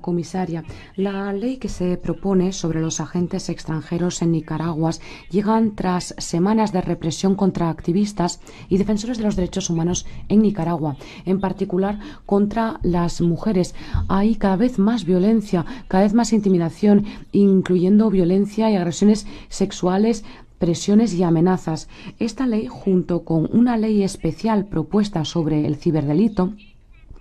comisaria, la ley que se propone sobre los agentes extranjeros en Nicaragua llega tras semanas de represión contra activistas y defensores de los derechos humanos en Nicaragua, en particular contra las mujeres. Hay cada vez más violencia, cada vez más intimidación, incluyendo violencia y agresiones sexuales presiones y amenazas. Esta ley, junto con una ley especial propuesta sobre el ciberdelito,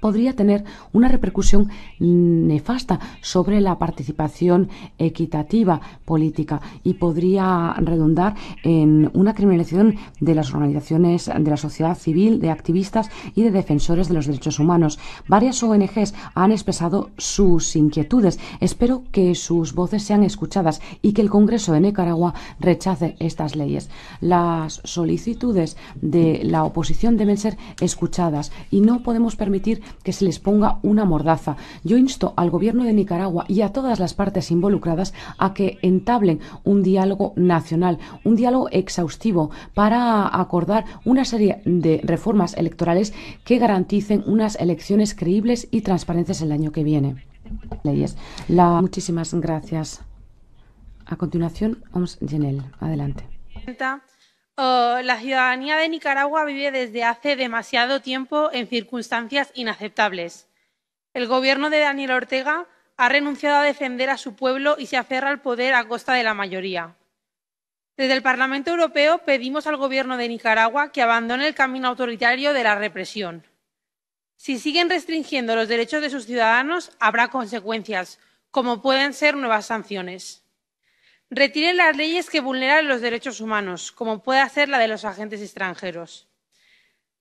podría tener una repercusión nefasta sobre la participación equitativa política y podría redundar en una criminalización de las organizaciones de la sociedad civil, de activistas y de defensores de los derechos humanos. Varias ONGs han expresado sus inquietudes. Espero que sus voces sean escuchadas y que el Congreso de Nicaragua rechace estas leyes. Las solicitudes de la oposición deben ser escuchadas y no podemos permitir que se les ponga una mordaza. Yo insto al gobierno de Nicaragua y a todas las partes involucradas a que entablen un diálogo nacional, un diálogo exhaustivo para acordar una serie de reformas electorales que garanticen unas elecciones creíbles y transparentes el año que viene. Leyes. La... Muchísimas gracias. A continuación, Oms Genel. Adelante. Oh, la ciudadanía de Nicaragua vive desde hace demasiado tiempo en circunstancias inaceptables. El gobierno de Daniel Ortega ha renunciado a defender a su pueblo y se aferra al poder a costa de la mayoría. Desde el Parlamento Europeo pedimos al Gobierno de Nicaragua que abandone el camino autoritario de la represión. Si siguen restringiendo los derechos de sus ciudadanos, habrá consecuencias, como pueden ser nuevas sanciones. Retiren las leyes que vulneran los derechos humanos, como puede hacer la de los agentes extranjeros.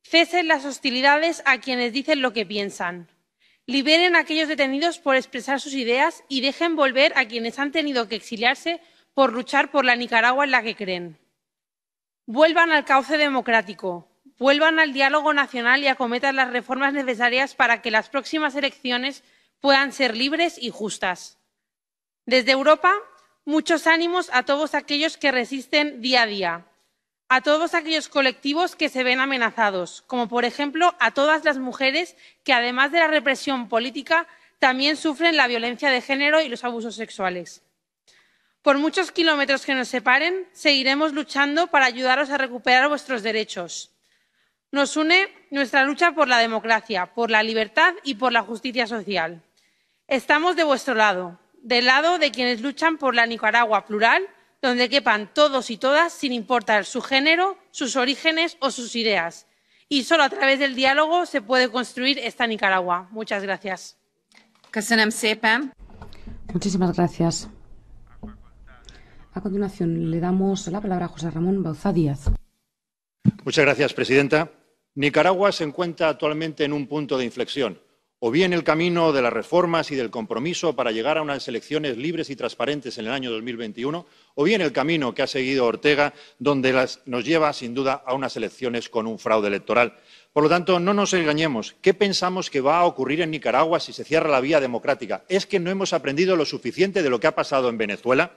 Cesen las hostilidades a quienes dicen lo que piensan. Liberen a aquellos detenidos por expresar sus ideas y dejen volver a quienes han tenido que exiliarse por luchar por la Nicaragua en la que creen. Vuelvan al cauce democrático, vuelvan al diálogo nacional y acometan las reformas necesarias para que las próximas elecciones puedan ser libres y justas. Desde Europa muchos ánimos a todos aquellos que resisten día a día, a todos aquellos colectivos que se ven amenazados, como por ejemplo a todas las mujeres que, además de la represión política, también sufren la violencia de género y los abusos sexuales. Por muchos kilómetros que nos separen, seguiremos luchando para ayudaros a recuperar vuestros derechos. Nos une nuestra lucha por la democracia, por la libertad y por la justicia social. Estamos de vuestro lado, del lado de quienes luchan por la nicaragua plural donde quepan todos y todas sin importar su género sus orígenes o sus ideas y solo a través del diálogo se puede construir esta nicaragua. muchas gracias. Muchísimas gracias. A continuación, le damos la palabra a José Ramón Bauza Díaz. Muchas gracias, presidenta. Nicaragua se encuentra actualmente en un punto de inflexión o bien el camino de las reformas y del compromiso para llegar a unas elecciones libres y transparentes en el año 2021, o bien el camino que ha seguido Ortega, donde nos lleva, sin duda, a unas elecciones con un fraude electoral. Por lo tanto, no nos engañemos. ¿Qué pensamos que va a ocurrir en Nicaragua si se cierra la vía democrática? ¿Es que no hemos aprendido lo suficiente de lo que ha pasado en Venezuela?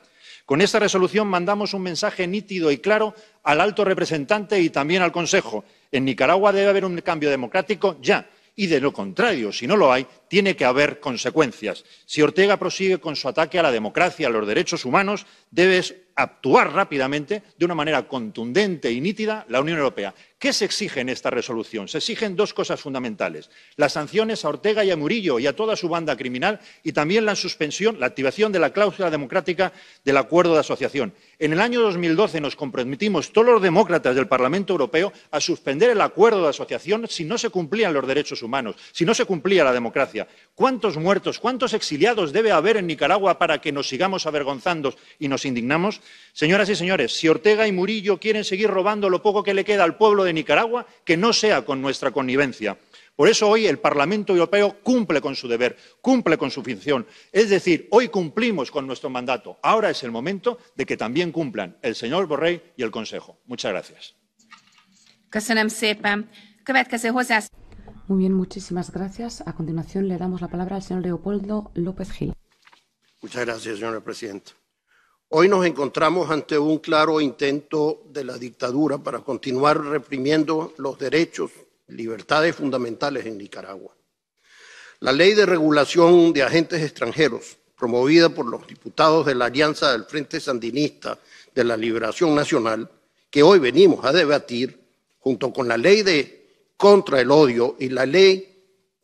Con esta resolución mandamos un mensaje nítido y claro al alto representante y también al Consejo. En Nicaragua debe haber un cambio democrático ya y de lo contrario, si no lo hay, tiene que haber consecuencias. Si Ortega prosigue con su ataque a la democracia, a los derechos humanos, debes actuar rápidamente de una manera contundente y nítida la Unión Europea. ¿Qué se exige en esta resolución? Se exigen dos cosas fundamentales. Las sanciones a Ortega y a Murillo y a toda su banda criminal y también la suspensión, la activación de la cláusula democrática del acuerdo de asociación. En el año 2012 nos comprometimos todos los demócratas del Parlamento Europeo a suspender el acuerdo de asociación si no se cumplían los derechos humanos, si no se cumplía la democracia. ¿Cuántos muertos, cuántos exiliados debe haber en Nicaragua para que nos sigamos avergonzando y nos indignamos? Señoras y señores, si Ortega y Murillo quieren seguir robando lo poco que le queda al pueblo de Nicaragua, que no sea con nuestra connivencia. Por eso hoy el Parlamento Europeo cumple con su deber, cumple con su función. Es decir, hoy cumplimos con nuestro mandato. Ahora es el momento de que también cumplan el señor Borrell y el Consejo. Muchas gracias. Muy bien, muchísimas gracias. A continuación le damos la palabra al señor Leopoldo López Gil. Muchas gracias, Hoy nos encontramos ante un claro intento de la dictadura para continuar reprimiendo los derechos, libertades fundamentales en Nicaragua. La ley de regulación de agentes extranjeros, promovida por los diputados de la Alianza del Frente Sandinista de la Liberación Nacional, que hoy venimos a debatir, junto con la ley de contra el odio y la ley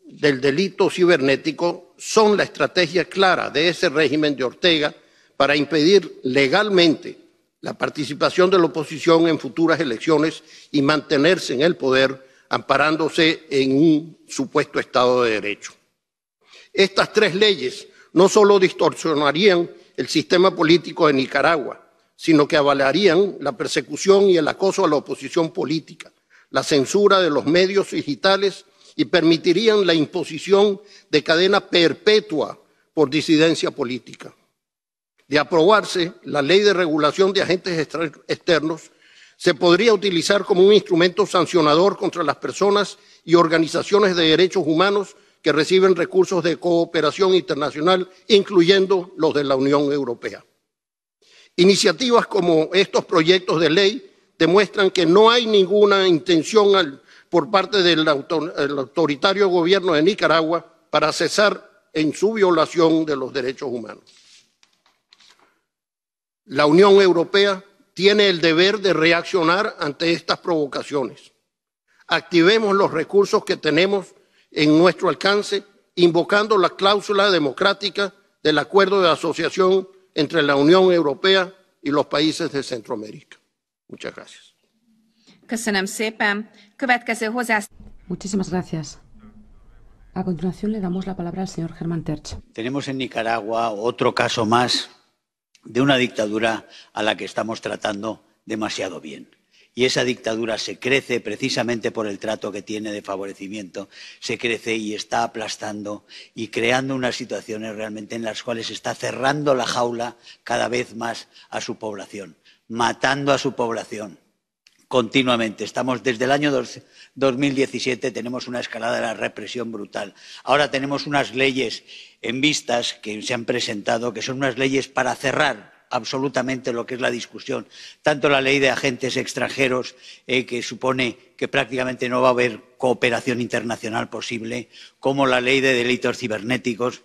del delito cibernético, son la estrategia clara de ese régimen de Ortega para impedir legalmente la participación de la oposición en futuras elecciones y mantenerse en el poder amparándose en un supuesto Estado de Derecho. Estas tres leyes no solo distorsionarían el sistema político de Nicaragua, sino que avalarían la persecución y el acoso a la oposición política, la censura de los medios digitales y permitirían la imposición de cadena perpetua por disidencia política de aprobarse la ley de regulación de agentes externos, se podría utilizar como un instrumento sancionador contra las personas y organizaciones de derechos humanos que reciben recursos de cooperación internacional, incluyendo los de la Unión Europea. Iniciativas como estos proyectos de ley demuestran que no hay ninguna intención por parte del autoritario gobierno de Nicaragua para cesar en su violación de los derechos humanos. La Unión Europea tiene el deber de reaccionar ante estas provocaciones. Activemos los recursos que tenemos en nuestro alcance, invocando la cláusula democrática del acuerdo de asociación entre la Unión Europea y los países de Centroamérica. Muchas gracias. Muchísimas gracias. A continuación le damos la palabra al señor Germán Terch. Tenemos en Nicaragua otro caso más de una dictadura a la que estamos tratando demasiado bien. Y esa dictadura se crece precisamente por el trato que tiene de favorecimiento, se crece y está aplastando y creando unas situaciones realmente en las cuales está cerrando la jaula cada vez más a su población, matando a su población, continuamente. Estamos desde el año 2017 tenemos una escalada de la represión brutal. Ahora tenemos unas leyes en vistas que se han presentado que son unas leyes para cerrar absolutamente lo que es la discusión, tanto la ley de agentes extranjeros, eh, que supone que prácticamente no va a haber cooperación internacional posible, como la ley de delitos cibernéticos,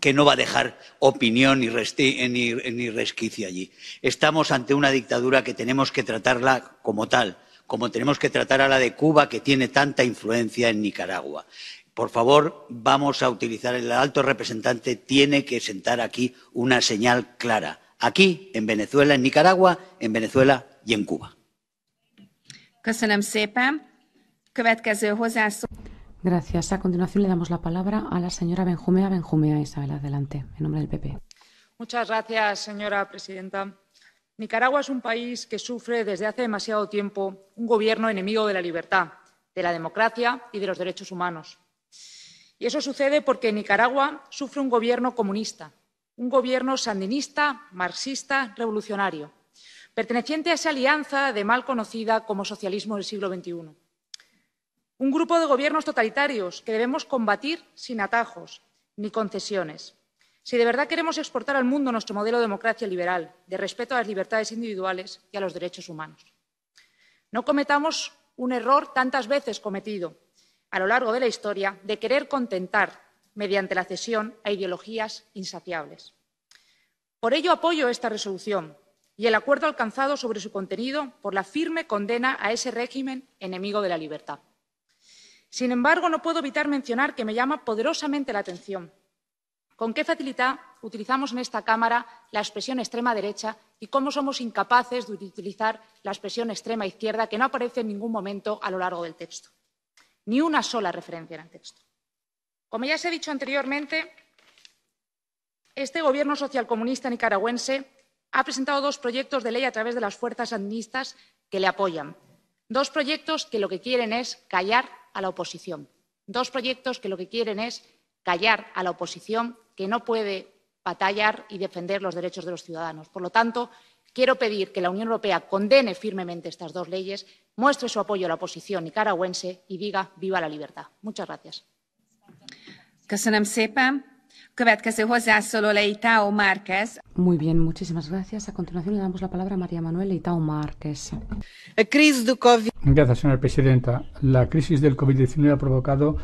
que no va a dejar opinión ni, resquicio allí. Estamos ante una dictadura que tenemos que tratarla como tal, como tenemos que tratar a la de Cuba, que tiene tanta influencia en Nicaragua. Por favor, vamos a utilizar el alto representante, tiene que sentar aquí una señal clara, aquí, en Venezuela, en Nicaragua, en Venezuela y en Cuba. Gracias. A continuación le damos la palabra a la señora Benjumea Benjumea Isabel. Adelante, en nombre del PP. Muchas gracias, señora presidenta. Nicaragua es un país que sufre desde hace demasiado tiempo un gobierno enemigo de la libertad, de la democracia y de los derechos humanos. Y eso sucede porque Nicaragua sufre un gobierno comunista, un gobierno sandinista, marxista, revolucionario, perteneciente a esa alianza de mal conocida como socialismo del siglo XXI un grupo de gobiernos totalitarios que debemos combatir sin atajos ni concesiones. Si de verdad queremos exportar al mundo nuestro modelo de democracia liberal, de respeto a las libertades individuales y a los derechos humanos. No cometamos un error tantas veces cometido a lo largo de la historia de querer contentar mediante la cesión a ideologías insaciables. Por ello apoyo esta resolución y el acuerdo alcanzado sobre su contenido por la firme condena a ese régimen enemigo de la libertad. Sin embargo, no puedo evitar mencionar que me llama poderosamente la atención con qué facilidad utilizamos en esta Cámara la expresión extrema derecha y cómo somos incapaces de utilizar la expresión extrema izquierda, que no aparece en ningún momento a lo largo del texto. Ni una sola referencia en el texto. Como ya se ha dicho anteriormente, este Gobierno socialcomunista nicaragüense ha presentado dos proyectos de ley a través de las fuerzas sandinistas que le apoyan Dos proyectos que lo que quieren es callar a la oposición. Dos proyectos que lo que quieren es callar a la oposición que no puede batallar y defender los derechos de los ciudadanos. Por lo tanto, quiero pedir que la Unión Europea condene firmemente estas dos leyes, muestre su apoyo a la oposición nicaragüense y diga viva la libertad. Muchas gracias. Muy bien, muchísimas gracias. A continuación le damos la palabra a María Manuel Leitao Márquez. Gracias, señora presidenta. La crisis del COVID-19 ha provocado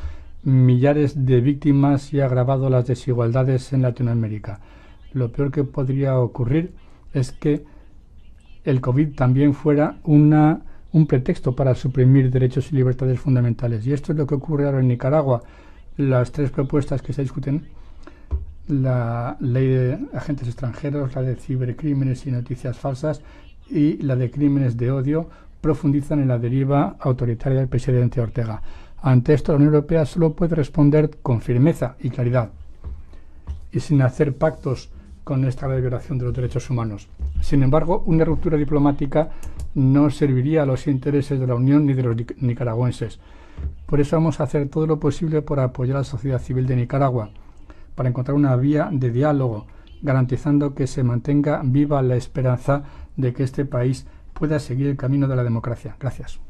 millares de víctimas y ha agravado las desigualdades en Latinoamérica. Lo peor que podría ocurrir es que el COVID también fuera una, un pretexto para suprimir derechos y libertades fundamentales. Y esto es lo que ocurre ahora en Nicaragua. Las tres propuestas que se discuten la ley de agentes extranjeros, la de cibercrímenes y noticias falsas y la de crímenes de odio profundizan en la deriva autoritaria del presidente Ortega. Ante esto, la Unión Europea solo puede responder con firmeza y claridad y sin hacer pactos con esta violación de los derechos humanos. Sin embargo, una ruptura diplomática no serviría a los intereses de la Unión ni de los nicaragüenses. Por eso vamos a hacer todo lo posible por apoyar a la sociedad civil de Nicaragua para encontrar una vía de diálogo, garantizando que se mantenga viva la esperanza de que este país pueda seguir el camino de la democracia. Gracias.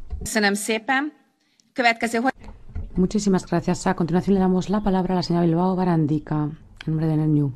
Muchísimas gracias. A continuación le damos la palabra a la señora Bilbao Barandica, en nombre de NENU.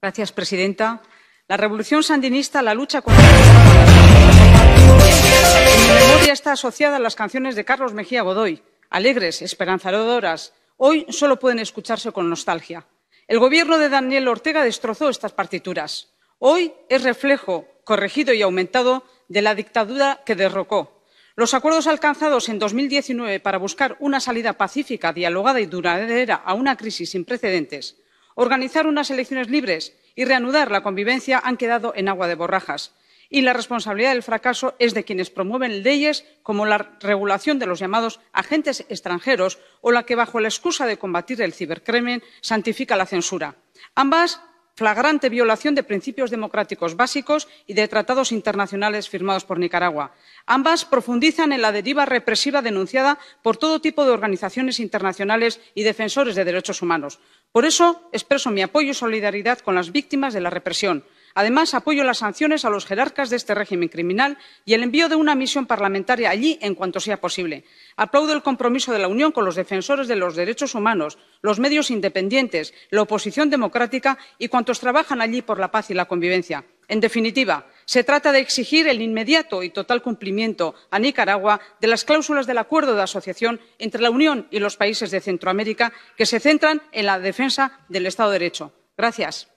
Gracias, presidenta. La revolución sandinista, la lucha contra. Mi memoria está asociada a las canciones de Carlos Mejía Godoy, alegres, esperanzadoras, hoy solo pueden escucharse con nostalgia. El gobierno de Daniel Ortega destrozó estas partituras. Hoy es reflejo, corregido y aumentado de la dictadura que derrocó. Los acuerdos alcanzados en 2019 para buscar una salida pacífica, dialogada y duradera a una crisis sin precedentes, organizar unas elecciones libres y reanudar la convivencia han quedado en agua de borrajas y la responsabilidad del fracaso es de quienes promueven leyes como la regulación de los llamados agentes extranjeros o la que, bajo la excusa de combatir el cibercrimen, santifica la censura. Ambas flagrante violación de principios democráticos básicos y de tratados internacionales firmados por Nicaragua. Ambas profundizan en la deriva represiva denunciada por todo tipo de organizaciones internacionales y defensores de derechos humanos. Por eso expreso mi apoyo y solidaridad con las víctimas de la represión además apoyo las sanciones a los jerarcas de este régimen criminal y el envío de una misión parlamentaria allí en cuanto sea posible. aplaudo el compromiso de la unión con los defensores de los derechos humanos los medios independientes la oposición democrática y cuantos trabajan allí por la paz y la convivencia. en definitiva se trata de exigir el inmediato y total cumplimiento a nicaragua de las cláusulas del acuerdo de asociación entre la unión y los países de centroamérica que se centran en la defensa del estado de derecho. gracias.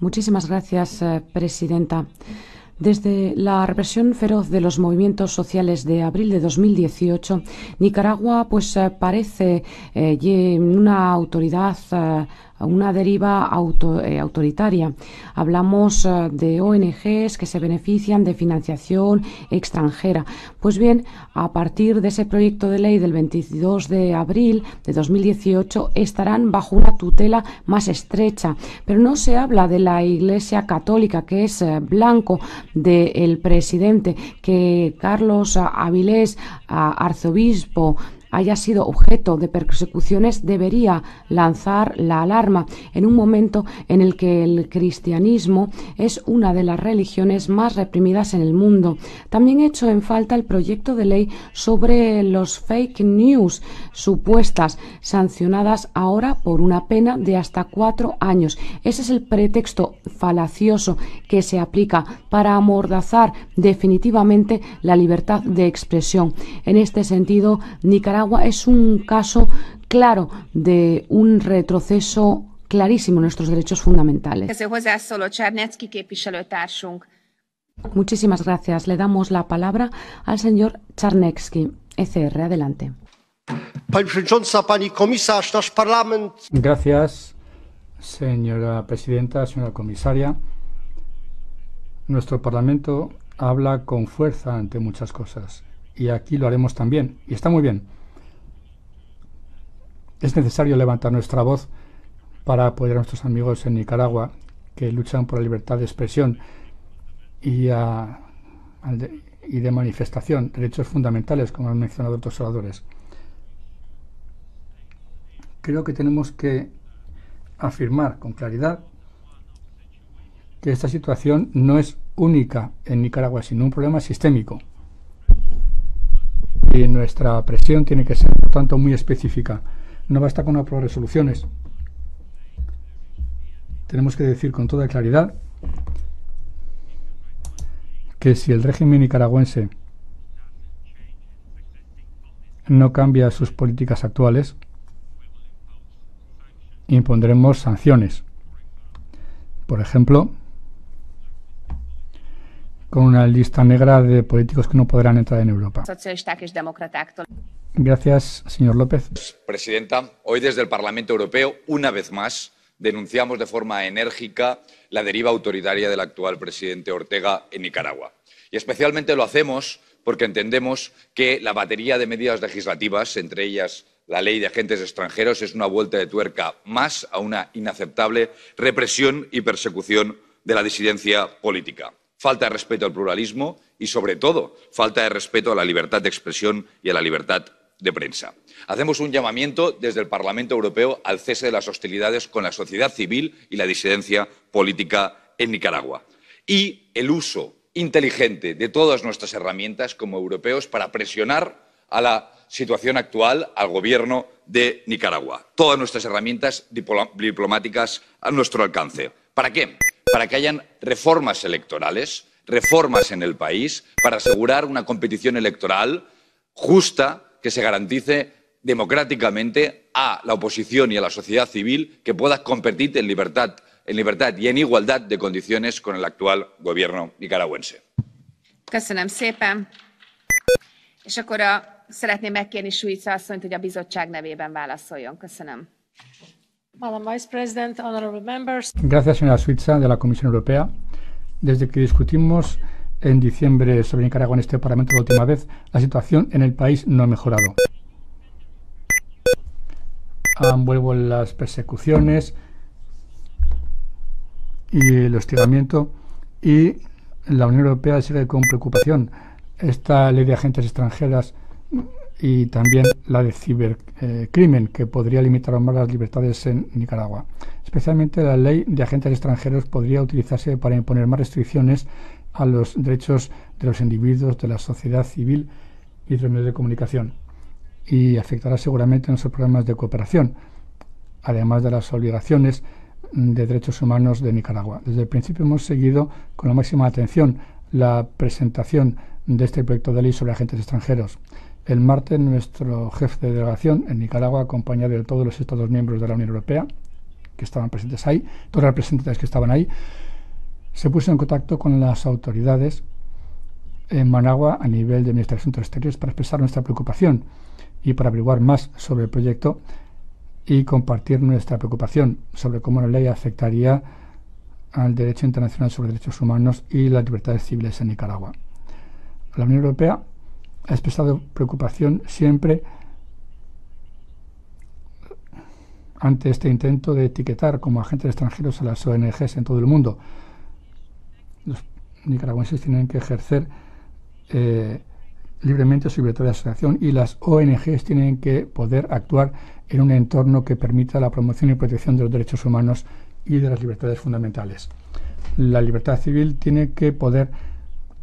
Muchísimas gracias, eh, Presidenta. Desde la represión feroz de los movimientos sociales de abril de 2018, Nicaragua pues eh, parece eh, una autoridad una deriva eh, autoritaria. Hablamos eh, de ONGs que se benefician de financiación extranjera. Pues bien, a partir de ese proyecto de ley del 22 de abril de 2018 estarán bajo una tutela más estrecha. Pero no se habla de la Iglesia Católica, que es eh, blanco del presidente, que Carlos Avilés, arzobispo, haya sido objeto de persecuciones debería lanzar la alarma en un momento en el que el cristianismo es una de las religiones más reprimidas en el mundo. También hecho en falta el proyecto de ley sobre los fake news supuestas sancionadas ahora por una pena de hasta cuatro años. Ese es el pretexto falacioso que se aplica para amordazar definitivamente la libertad de expresión. En este sentido, Nicaragua agua es un caso claro de un retroceso clarísimo en nuestros derechos fundamentales. Muchísimas gracias. Le damos la palabra al señor Czarnecki. ECR, adelante. Gracias, señora presidenta, señora comisaria. Nuestro Parlamento habla con fuerza ante muchas cosas y aquí lo haremos también. Y está muy bien es necesario levantar nuestra voz para apoyar a nuestros amigos en Nicaragua que luchan por la libertad de expresión y, y de manifestación, derechos fundamentales, como han mencionado otros oradores. Creo que tenemos que afirmar con claridad que esta situación no es única en Nicaragua, sino un problema sistémico. Y nuestra presión tiene que ser, por tanto, muy específica. No basta con aprobar resoluciones. Tenemos que decir con toda claridad que si el régimen nicaragüense no cambia sus políticas actuales, impondremos sanciones. Por ejemplo, con una lista negra de políticos que no podrán entrar en Europa. Gracias, señor López. Presidenta, hoy desde el Parlamento Europeo, una vez más, denunciamos de forma enérgica la deriva autoritaria del actual presidente Ortega en Nicaragua. Y especialmente lo hacemos porque entendemos que la batería de medidas legislativas, entre ellas la ley de agentes extranjeros, es una vuelta de tuerca más a una inaceptable represión y persecución de la disidencia política. Falta de respeto al pluralismo y, sobre todo, falta de respeto a la libertad de expresión y a la libertad de prensa. Hacemos un llamamiento desde el Parlamento Europeo al cese de las hostilidades con la sociedad civil y la disidencia política en Nicaragua y el uso inteligente de todas nuestras herramientas como europeos para presionar a la situación actual al gobierno de Nicaragua. Todas nuestras herramientas diplomáticas a nuestro alcance. ¿Para qué? Para que hayan reformas electorales, reformas en el país, para asegurar una competición electoral justa, que se garantice democráticamente a la oposición y a la sociedad civil que pueda competir en libertad, en libertad y en igualdad de condiciones con el actual gobierno nicaragüense. Gracias, señora Suiza de la Comisión Europea. Desde que discutimos en diciembre sobre Nicaragua en este Parlamento la última vez, la situación en el país no ha mejorado. Han vuelvo las persecuciones y el hostigamiento y la Unión Europea sigue con preocupación esta ley de agentes extranjeras y también la de cibercrimen, que podría limitar aún más las libertades en Nicaragua. Especialmente la ley de agentes extranjeros podría utilizarse para imponer más restricciones a los derechos de los individuos, de la sociedad civil y de los medios de comunicación. Y afectará seguramente a nuestros programas de cooperación, además de las obligaciones de derechos humanos de Nicaragua. Desde el principio hemos seguido con la máxima atención la presentación de este proyecto de ley sobre agentes extranjeros. El martes, nuestro jefe de delegación en Nicaragua, acompañado de todos los Estados miembros de la Unión Europea, que estaban presentes ahí, todos los representantes que estaban ahí, se puso en contacto con las autoridades en Managua a nivel de Ministerio de Asuntos Exteriores para expresar nuestra preocupación y para averiguar más sobre el proyecto y compartir nuestra preocupación sobre cómo la ley afectaría al derecho internacional sobre derechos humanos y las libertades civiles en Nicaragua. La Unión Europea ha expresado preocupación siempre ante este intento de etiquetar como agentes extranjeros a las ONGs en todo el mundo, los nicaragüenses tienen que ejercer eh, libremente su libertad de asociación y las ONGs tienen que poder actuar en un entorno que permita la promoción y protección de los derechos humanos y de las libertades fundamentales. La libertad civil tiene que poder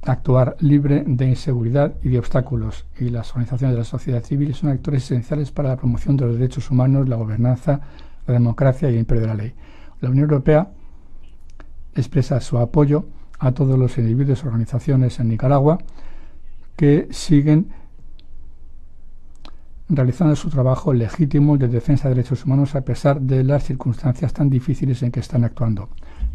actuar libre de inseguridad y de obstáculos y las organizaciones de la sociedad civil son actores esenciales para la promoción de los derechos humanos, la gobernanza, la democracia y el imperio de la ley. La Unión Europea expresa su apoyo a todos los individuos y organizaciones en Nicaragua que siguen realizando su trabajo legítimo de defensa de derechos humanos a pesar de las circunstancias tan difíciles en que están actuando.